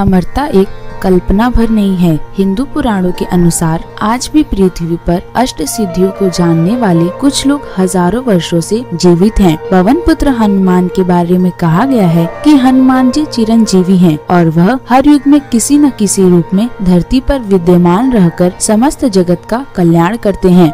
अमरता एक कल्पना भर नहीं है हिंदू पुराणों के अनुसार आज भी पृथ्वी पर अष्ट सिद्धियों को जानने वाले कुछ लोग हजारों वर्षों से जीवित हैं। पवन पुत्र हनुमान के बारे में कहा गया है कि हनुमान जी चिरंजीवी हैं और वह हर युग में किसी न किसी रूप में धरती पर विद्यमान रहकर समस्त जगत का कल्याण करते हैं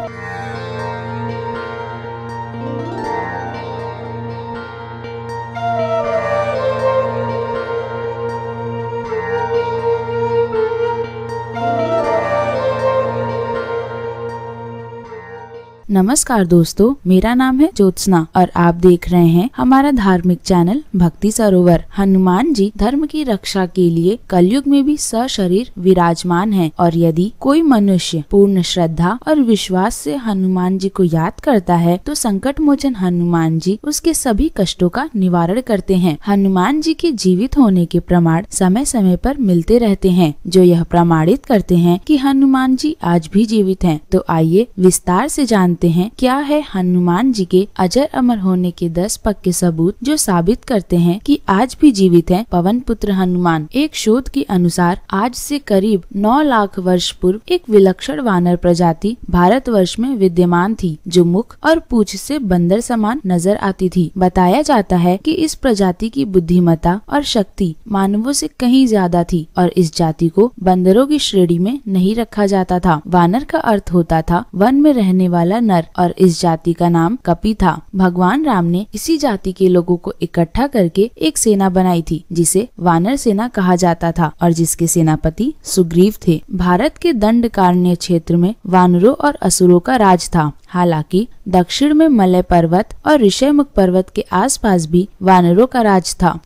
नमस्कार दोस्तों मेरा नाम है ज्योत्सना और आप देख रहे हैं हमारा धार्मिक चैनल भक्ति सरोवर हनुमान जी धर्म की रक्षा के लिए कलयुग में भी स शरीर विराजमान है और यदि कोई मनुष्य पूर्ण श्रद्धा और विश्वास से हनुमान जी को याद करता है तो संकट मोचन हनुमान जी उसके सभी कष्टों का निवारण करते हैं हनुमान जी के जीवित होने के प्रमाण समय समय पर मिलते रहते हैं जो यह प्रमाणित करते हैं की हनुमान जी आज भी जीवित है तो आइए विस्तार से जानते करते हैं क्या है हनुमान जी के अजर अमर होने के दस पक्के सबूत जो साबित करते हैं कि आज भी जीवित हैं पवन पुत्र हनुमान एक शोध के अनुसार आज से करीब 9 लाख वर्ष पूर्व एक विलक्षण वानर प्रजाति वर्ष में विद्यमान थी जो मुख और पूछ से बंदर समान नजर आती थी बताया जाता है की इस प्रजाति की बुद्धिमता और शक्ति मानवों ऐसी कहीं ज्यादा थी और इस जाति को बंदरों की श्रेणी में नहीं रखा जाता था वानर का अर्थ होता था वन में रहने वाला नर और इस जाति का नाम कपि था भगवान राम ने इसी जाति के लोगों को इकट्ठा करके एक सेना बनाई थी जिसे वानर सेना कहा जाता था और जिसके सेनापति सुग्रीव थे भारत के दंड कारण्य क्षेत्र में वानरों और असुरों का राज था हालांकि दक्षिण में मलय पर्वत और ऋषयमुख पर्वत के आसपास भी वानरों का राज था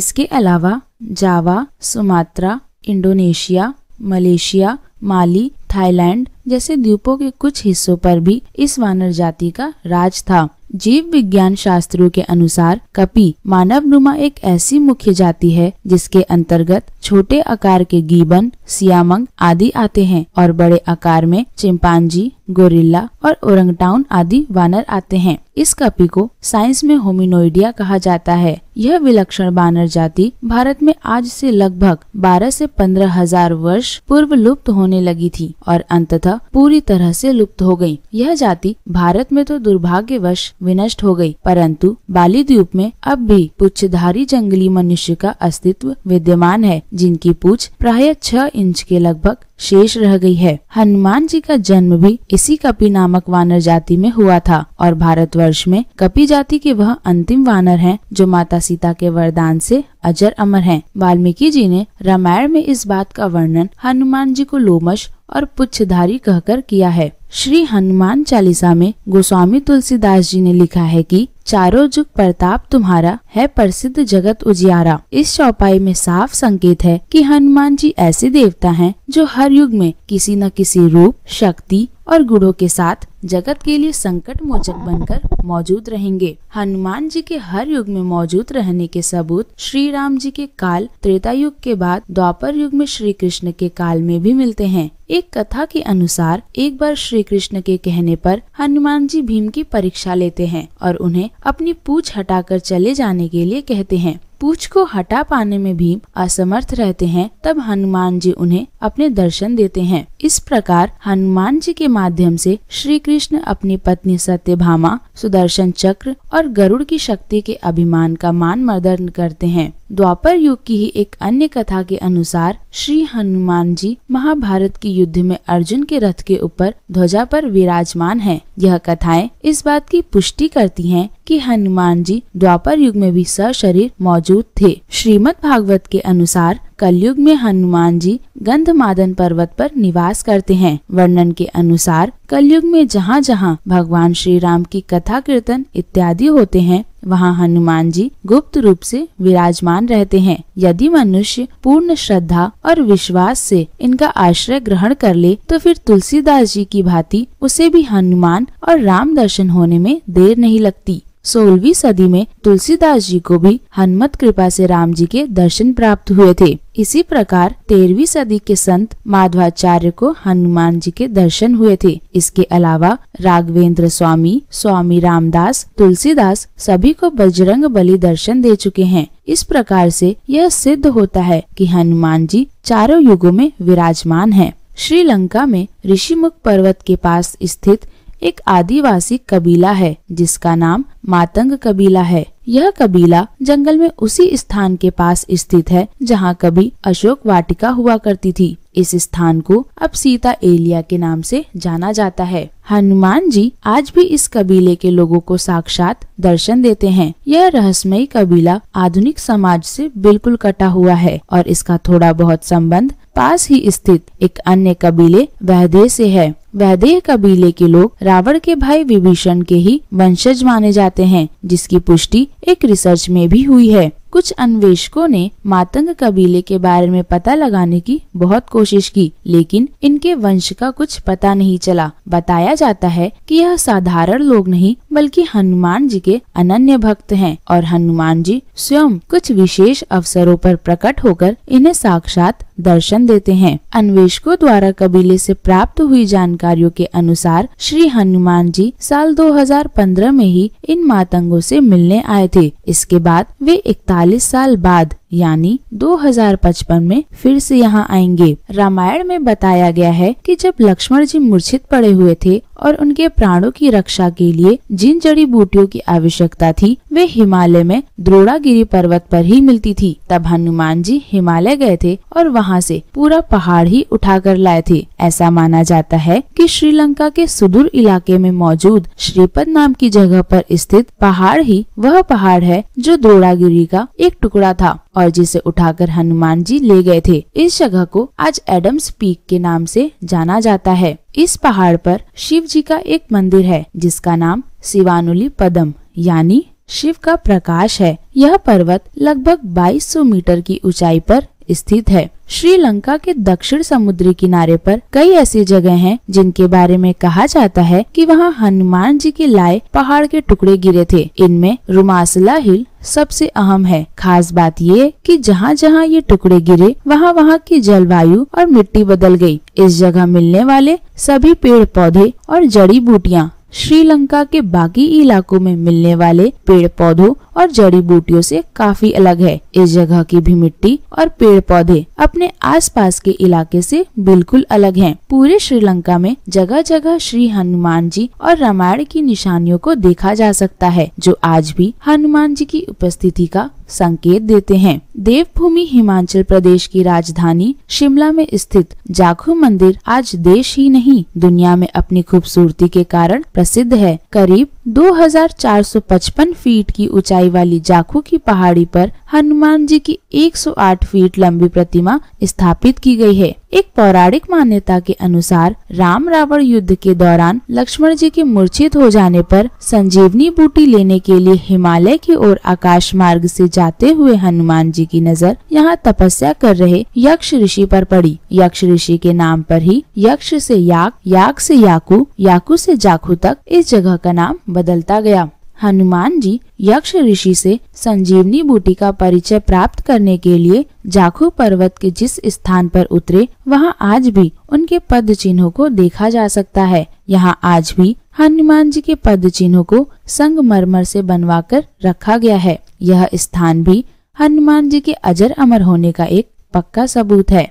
इसके अलावा Java Sumatra Indonesia Malaysia Bali Thailand जैसे द्वीपों के कुछ हिस्सों पर भी इस वानर जाति का राज था जीव विज्ञान शास्त्रों के अनुसार कपि मानव नुमा एक ऐसी मुख्य जाति है जिसके अंतर्गत छोटे आकार के गीबन सियामंग आदि आते हैं और बड़े आकार में चिंपांजी गोरिल्ला और ओरंगटाउन आदि वानर आते हैं इस कपी को साइंस में होमिनोइडिया कहा जाता है यह विलक्षण बानर जाति भारत में आज से लगभग 12 से पंद्रह हजार वर्ष पूर्व लुप्त होने लगी थी और अंततः पूरी तरह से लुप्त हो गई। यह जाति भारत में तो दुर्भाग्यवश विनष्ट हो गई, परंतु बाली द्वीप में अब भी पुच्छधारी जंगली मनुष्य का अस्तित्व विद्यमान है जिनकी पूछ प्राय छह इंच के लगभग शेष रह गई है हनुमान जी का जन्म भी इसी कपि नामक वानर जाति में हुआ था और भारतवर्ष में कपि जाति के वह अंतिम वानर हैं जो माता सीता के वरदान से अजर अमर हैं। वाल्मीकि जी ने रामायण में इस बात का वर्णन हनुमान जी को लोमश और पुच्छधारी कहकर किया है श्री हनुमान चालीसा में गोस्वामी तुलसीदास जी ने लिखा है कि चारों जुग प्रताप तुम्हारा है प्रसिद्ध जगत उजियारा इस चौपाई में साफ संकेत है कि हनुमान जी ऐसे देवता हैं जो हर युग में किसी न किसी रूप शक्ति और गुणों के साथ जगत के लिए संकट मोचक बनकर मौजूद रहेंगे हनुमान जी के हर युग में मौजूद रहने के सबूत श्री राम जी के काल त्रेता युग के बाद द्वापर युग में श्री कृष्ण के काल में भी मिलते हैं एक कथा के अनुसार एक बार श्री कृष्ण के कहने पर हनुमान जी भीम की परीक्षा लेते हैं और उन्हें अपनी पूछ हटाकर चले जाने के लिए कहते हैं पूछ को हटा पाने में भी असमर्थ रहते हैं तब हनुमान जी उन्हें अपने दर्शन देते हैं इस प्रकार हनुमान जी के माध्यम से श्री कृष्ण अपनी पत्नी सत्यभामा सुदर्शन चक्र और गरुड़ की शक्ति के अभिमान का मान मर्दन करते हैं द्वापर युग की ही एक अन्य कथा के अनुसार श्री हनुमान जी महाभारत के युद्ध में अर्जुन के रथ के ऊपर ध्वजा पर विराजमान हैं। यह कथाएं इस बात की पुष्टि करती हैं कि हनुमान जी द्वापर युग में भी सशरीर मौजूद थे श्रीमद भागवत के अनुसार कलयुग में हनुमान जी गंध मादन पर्वत पर निवास करते हैं वर्णन के अनुसार कलयुग में जहाँ जहाँ भगवान श्री राम की कथा कीर्तन इत्यादि होते हैं वहाँ हनुमान जी गुप्त रूप से विराजमान रहते हैं यदि मनुष्य पूर्ण श्रद्धा और विश्वास से इनका आश्रय ग्रहण कर ले तो फिर तुलसीदास जी की भांति उसे भी हनुमान और राम दर्शन होने में देर नहीं लगती सोलहवीं सदी में तुलसीदास जी को भी हनुमत कृपा से राम जी के दर्शन प्राप्त हुए थे इसी प्रकार तेरहवीं सदी के संत माधवाचार्य को हनुमान जी के दर्शन हुए थे इसके अलावा राघवेंद्र स्वामी स्वामी रामदास तुलसीदास सभी को बजरंग बलि दर्शन दे चुके हैं इस प्रकार से यह सिद्ध होता है कि हनुमान जी चारों युगों में विराजमान हैं। श्रीलंका में ऋषिमुख पर्वत के पास स्थित एक आदिवासी कबीला है जिसका नाम मातंग कबीला है यह कबीला जंगल में उसी स्थान के पास स्थित है जहाँ कभी अशोक वाटिका हुआ करती थी इस स्थान को अब सीता एलिया के नाम से जाना जाता है हनुमान जी आज भी इस कबीले के लोगों को साक्षात दर्शन देते हैं यह रहस्यमयी कबीला आधुनिक समाज से बिल्कुल कटा हुआ है और इसका थोड़ा बहुत संबंध पास ही स्थित एक अन्य कबीले वहदे से है वैदेह कबीले के लोग रावण के भाई विभीषण के ही वंशज माने जाते हैं जिसकी पुष्टि एक रिसर्च में भी हुई है कुछ अन्वेषकों ने मातंग कबीले के बारे में पता लगाने की बहुत कोशिश की लेकिन इनके वंश का कुछ पता नहीं चला बताया जाता है कि यह साधारण लोग नहीं बल्कि हनुमान जी के अनन्य भक्त हैं और हनुमान जी स्वयं कुछ विशेष अवसरों पर प्रकट होकर इन्हें साक्षात दर्शन देते हैं अन्वेषकों द्वारा कबीले से प्राप्त हुई जानकारियों के अनुसार श्री हनुमान जी साल 2015 में ही इन मातंगों से मिलने आए थे इसके बाद वे इकतालीस 40 साल बाद यानी 2055 में फिर से यहाँ आएंगे रामायण में बताया गया है कि जब लक्ष्मण जी मूर्छित पड़े हुए थे और उनके प्राणों की रक्षा के लिए जिन जड़ी बूटियों की आवश्यकता थी वे हिमालय में द्रोड़ागिरी पर्वत पर ही मिलती थी तब हनुमान जी हिमालय गए थे और वहाँ से पूरा पहाड़ ही उठा कर लाए थे ऐसा माना जाता है कि श्रीलंका के सुदूर इलाके में मौजूद श्रीपद नाम की जगह पर स्थित पहाड़ ही वह पहाड़ है जो द्रोड़ागिरी का एक टुकड़ा था और जिसे उठाकर हनुमान जी ले गए थे इस जगह को आज एडम्स पीक के नाम से जाना जाता है इस पहाड़ पर शिव जी का एक मंदिर है जिसका नाम शिवानुली पदम यानी शिव का प्रकाश है यह पर्वत लगभग 2200 मीटर की ऊंचाई पर स्थित है श्रीलंका के दक्षिण समुद्री किनारे पर कई ऐसी जगह हैं जिनके बारे में कहा जाता है कि वहां हनुमान जी के लाए पहाड़ के टुकड़े गिरे थे इनमें रुमासला हिल सबसे अहम है खास बात ये कि जहाँ जहाँ ये टुकड़े गिरे वहाँ वहाँ की जलवायु और मिट्टी बदल गई इस जगह मिलने वाले सभी पेड़ पौधे और जड़ी बूटियाँ श्रीलंका के बाकी इलाकों में मिलने वाले पेड़ पौधों और जड़ी बूटियों से काफी अलग है इस जगह की भी मिट्टी और पेड़ पौधे अपने आसपास के इलाके से बिल्कुल अलग हैं। पूरे श्रीलंका में जगह जगह श्री हनुमान जी और रामायण की निशानियों को देखा जा सकता है जो आज भी हनुमान जी की उपस्थिति का संकेत देते हैं देवभूमि हिमाचल प्रदेश की राजधानी शिमला में स्थित जाखू मंदिर आज देश ही नहीं दुनिया में अपनी खूबसूरती के कारण प्रसिद्ध है करीब 2455 फीट की ऊंचाई वाली जाखू की पहाड़ी पर हनुमान जी की 108 फीट लंबी प्रतिमा स्थापित की गई है एक पौराणिक मान्यता के अनुसार राम रावण युद्ध के दौरान लक्ष्मण जी के मूर्छित हो जाने पर संजीवनी बूटी लेने के लिए हिमालय की ओर आकाश मार्ग से जाते हुए हनुमान जी की नजर यहाँ तपस्या कर रहे यक्ष ऋषि पर पड़ी यक्ष ऋषि के नाम पर ही यक्ष से याक याक से याकू याकू से जाकू तक इस जगह का नाम बदलता गया हनुमान जी यक्ष ऋषि से संजीवनी बूटी का परिचय प्राप्त करने के लिए जाखू पर्वत के जिस स्थान पर उतरे वहां आज भी उनके पद चिन्हों को देखा जा सकता है यहाँ आज भी हनुमान जी के पद चिन्हों को संगमरमर से बनवाकर रखा गया है यह स्थान भी हनुमान जी के अजर अमर होने का एक पक्का सबूत है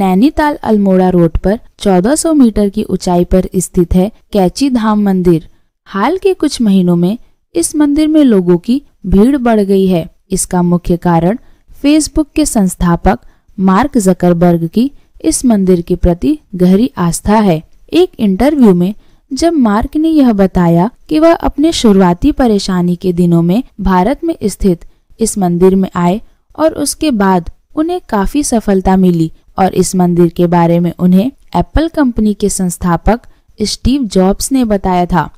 नैनीताल अल्मोड़ा रोड पर 1400 मीटर की ऊंचाई पर स्थित है कैची धाम मंदिर हाल के कुछ महीनों में इस मंदिर में लोगों की भीड़ बढ़ गई है इसका मुख्य कारण फेसबुक के संस्थापक मार्क जकरबर्ग की इस मंदिर के प्रति गहरी आस्था है एक इंटरव्यू में जब मार्क ने यह बताया कि वह अपने शुरुआती परेशानी के दिनों में भारत में स्थित इस मंदिर में आए और उसके बाद उन्हें काफी सफलता मिली और इस मंदिर के बारे में उन्हें एप्पल कंपनी के संस्थापक स्टीव जॉब्स ने बताया था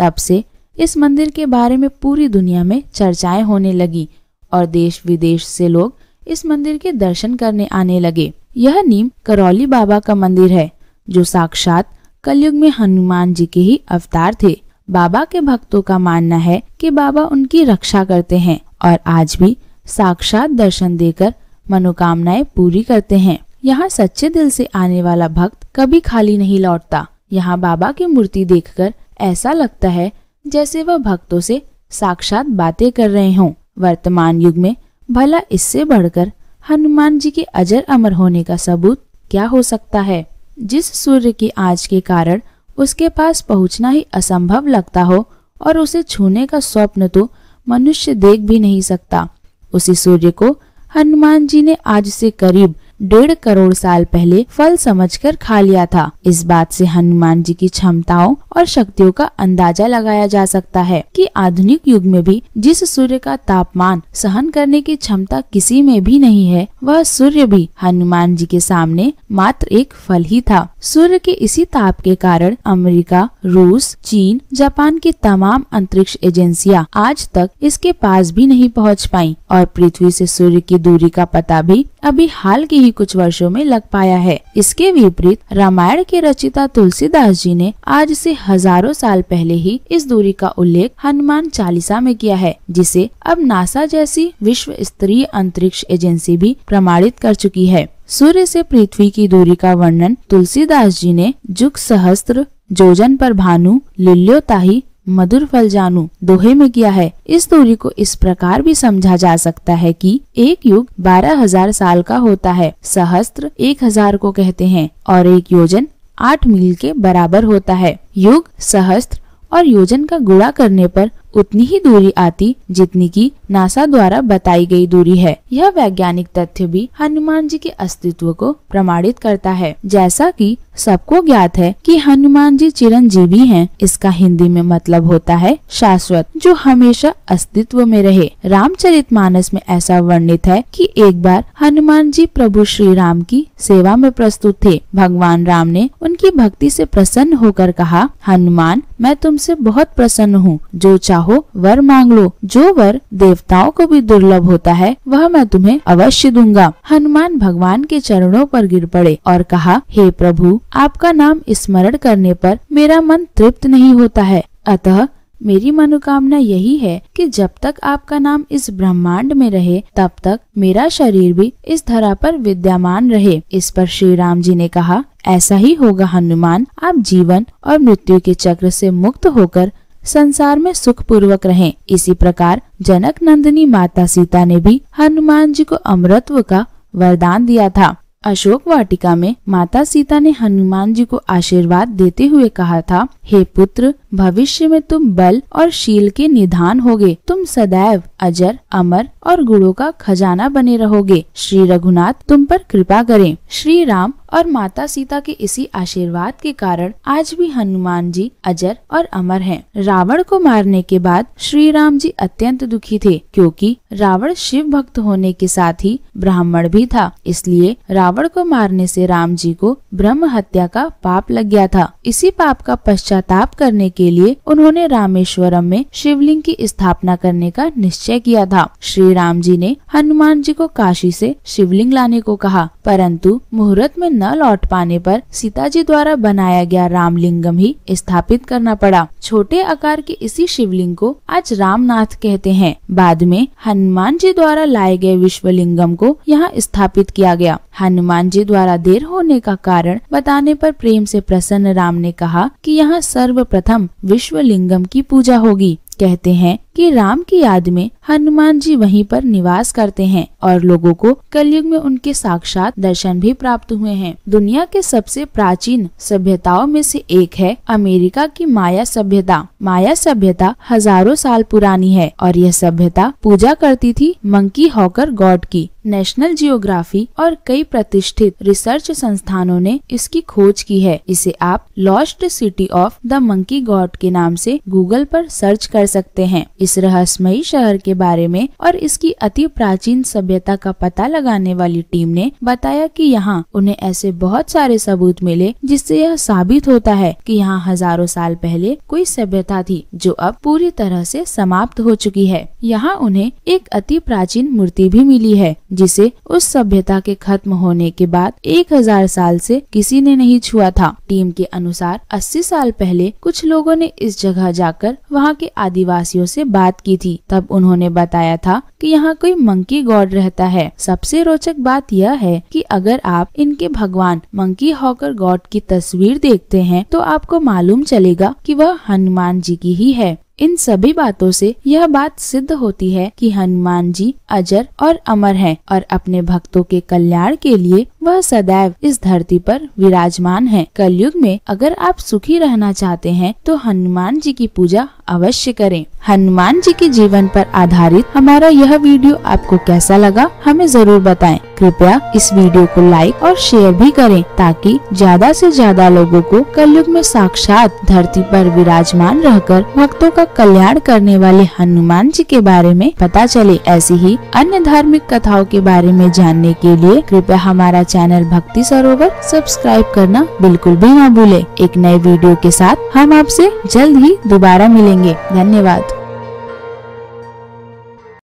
तब से इस मंदिर के बारे में पूरी दुनिया में चर्चाएं होने लगी और देश विदेश से लोग इस मंदिर के दर्शन करने आने लगे यह नीम करौली बाबा का मंदिर है जो साक्षात कलयुग में हनुमान जी के ही अवतार थे बाबा के भक्तों का मानना है कि बाबा उनकी रक्षा करते हैं और आज भी साक्षात दर्शन देकर मनोकामनाएं पूरी करते हैं यहाँ सच्चे दिल से आने वाला भक्त कभी खाली नहीं लौटता यहाँ बाबा की मूर्ति देखकर ऐसा लगता है जैसे वह भक्तों से साक्षात बातें कर रहे हों वर्तमान युग में भला इससे बढ़कर हनुमान जी के अजर अमर होने का सबूत क्या हो सकता है जिस सूर्य की आज के कारण उसके पास पहुंचना ही असंभव लगता हो और उसे छूने का स्वप्न तो मनुष्य देख भी नहीं सकता उसी सूर्य को हनुमान जी ने आज से करीब डेढ़ करोड़ साल पहले फल समझकर खा लिया था इस बात से हनुमान जी की क्षमताओं और शक्तियों का अंदाजा लगाया जा सकता है कि आधुनिक युग में भी जिस सूर्य का तापमान सहन करने की क्षमता किसी में भी नहीं है वह सूर्य भी हनुमान जी के सामने मात्र एक फल ही था सूर्य के इसी ताप के कारण अमेरिका, रूस चीन जापान की तमाम अंतरिक्ष एजेंसियां आज तक इसके पास भी नहीं पहुंच पाई और पृथ्वी से सूर्य की दूरी का पता भी अभी हाल के ही कुछ वर्षों में लग पाया है इसके विपरीत रामायण के रचिता तुलसीदास जी ने आज से हजारों साल पहले ही इस दूरी का उल्लेख हनुमान चालीसा में किया है जिसे अब नासा जैसी विश्व स्तरीय अंतरिक्ष एजेंसी भी प्रमाणित कर चुकी है सूर्य से पृथ्वी की दूरी का वर्णन तुलसीदास जी ने जुग सहस्त्र जोजन पर भानु लिल्योताही मधुर फल जानू दोहे में किया है इस दूरी को इस प्रकार भी समझा जा सकता है कि एक युग बारह हजार साल का होता है सहस्त्र एक हजार को कहते हैं और एक योजन आठ मील के बराबर होता है युग सहस्त्र और योजन का गुणा करने पर उतनी ही दूरी आती जितनी की नासा द्वारा बताई गई दूरी है यह वैज्ञानिक तथ्य भी हनुमान जी के अस्तित्व को प्रमाणित करता है जैसा कि सबको ज्ञात है कि हनुमान जी चिरंजीवी हैं। इसका हिंदी में मतलब होता है शाश्वत जो हमेशा अस्तित्व में रहे रामचरितमानस में ऐसा वर्णित है कि एक बार हनुमान जी प्रभु श्री राम की सेवा में प्रस्तुत थे भगवान राम ने उनकी भक्ति से प्रसन्न होकर कहा हनुमान मैं तुमसे बहुत प्रसन्न हूँ जो चाहो वर मांग लो जो वर देवताओं को भी दुर्लभ होता है वह मैं तुम्हें अवश्य दूंगा हनुमान भगवान के चरणों पर गिर पड़े और कहा हे प्रभु आपका नाम स्मरण करने पर मेरा मन तृप्त नहीं होता है अतः मेरी मनोकामना यही है कि जब तक आपका नाम इस ब्रह्मांड में रहे तब तक मेरा शरीर भी इस धरा पर विद्यमान रहे इस पर श्री राम जी ने कहा ऐसा ही होगा हनुमान आप जीवन और मृत्यु के चक्र से मुक्त होकर संसार में सुख पूर्वक रहे इसी प्रकार जनक नंदिनी माता सीता ने भी हनुमान जी को अमृतत्व का वरदान दिया था अशोक वाटिका में माता सीता ने हनुमान जी को आशीर्वाद देते हुए कहा था हे पुत्र भविष्य में तुम बल और शील के निधान होगे तुम सदैव अजर अमर और गुणों का खजाना बने रहोगे श्री रघुनाथ तुम पर कृपा करें श्री राम और माता सीता के इसी आशीर्वाद के कारण आज भी हनुमान जी अजर और अमर हैं। रावण को मारने के बाद श्री राम जी अत्यंत दुखी थे क्योंकि रावण शिव भक्त होने के साथ ही ब्राह्मण भी था इसलिए रावण को मारने से राम जी को ब्रह्म हत्या का पाप लग गया था इसी पाप का पश्चाताप करने के लिए उन्होंने रामेश्वरम में शिवलिंग की स्थापना करने का निश्चय किया था श्री राम जी ने हनुमान जी को काशी से शिवलिंग लाने को कहा परंतु मुहूर्त में न लौट पाने पर जी द्वारा बनाया गया रामलिंगम ही स्थापित करना पड़ा छोटे आकार के इसी शिवलिंग को आज रामनाथ कहते हैं बाद में हनुमान जी द्वारा लाए गए विश्वलिंगम को यहाँ स्थापित किया गया हनुमान जी द्वारा देर होने का कारण बताने पर प्रेम से प्रसन्न राम ने कहा कि यहाँ सर्वप्रथम विश्वलिंगम की पूजा होगी कहते हैं कि राम की याद में हनुमान जी वहीं पर निवास करते हैं और लोगों को कलयुग में उनके साक्षात दर्शन भी प्राप्त हुए हैं दुनिया के सबसे प्राचीन सभ्यताओं में से एक है अमेरिका की माया सभ्यता माया सभ्यता हजारों साल पुरानी है और यह सभ्यता पूजा करती थी मंकी हॉकर गॉड की नेशनल जियोग्राफी और कई प्रतिष्ठित रिसर्च संस्थानों ने इसकी खोज की है इसे आप lost city of the monkey god के नाम से गूगल पर सर्च कर सकते हैं इस रहस्यमयी शहर के बारे में और इसकी अति प्राचीन सभ्यता का पता लगाने वाली टीम ने बताया कि यहाँ उन्हें ऐसे बहुत सारे सबूत मिले जिससे यह साबित होता है कि यहाँ हजारों साल पहले कोई सभ्यता थी जो अब पूरी तरह से समाप्त हो चुकी है यहाँ उन्हें एक अति प्राचीन मूर्ति भी मिली है जिसे उस सभ्यता के खत्म होने के बाद एक हजार साल से किसी ने नहीं छुआ था टीम के अनुसार अस्सी साल पहले कुछ लोगों ने इस जगह जाकर वहाँ के आदिवासियों से बात की थी तब उन्होंने बताया था कि यहाँ कोई मंकी गॉड रहता है सबसे रोचक बात यह है कि अगर आप इनके भगवान मंकी हॉकर गॉड की तस्वीर देखते हैं तो आपको मालूम चलेगा कि वह हनुमान जी की ही है इन सभी बातों से यह बात सिद्ध होती है कि हनुमान जी अजर और अमर हैं और अपने भक्तों के कल्याण के लिए वह सदैव इस धरती पर विराजमान है कलयुग में अगर आप सुखी रहना चाहते हैं तो हनुमान जी की पूजा अवश्य करें हनुमान जी के जीवन पर आधारित हमारा यह वीडियो आपको कैसा लगा हमें जरूर बताएं। कृपया इस वीडियो को लाइक और शेयर भी करें ताकि ज्यादा से ज्यादा लोगों को कलयुग में साक्षात धरती पर विराजमान रहकर भक्तों का कल्याण करने वाले हनुमान जी के बारे में पता चले ऐसी ही अन्य धार्मिक कथाओं के बारे में जानने के लिए कृपया हमारा चैनल भक्ति सरोवर सब्सक्राइब करना बिल्कुल भी ना भूले एक नए वीडियो के साथ हम आपसे जल्द ही दोबारा मिलेंगे धन्यवाद